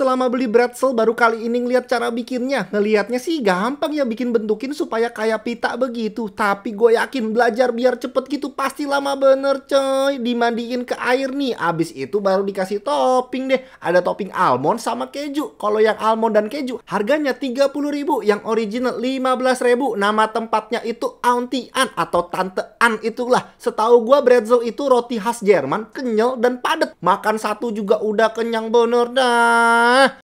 selama beli bretzel baru kali ini ngeliat cara bikinnya. Ngeliatnya sih gampang ya bikin bentukin supaya kayak pita begitu. Tapi gue yakin belajar biar cepet gitu pasti lama bener coy. Dimandiin ke air nih. Abis itu baru dikasih topping deh. Ada topping almond sama keju. Kalau yang almond dan keju harganya 30 ribu. Yang original 15 ribu. Nama tempatnya itu Auntie An atau Tante An itulah. Setahu gue bretzel itu roti khas Jerman. Kenyal dan padat. Makan satu juga udah kenyang bener dah. huh?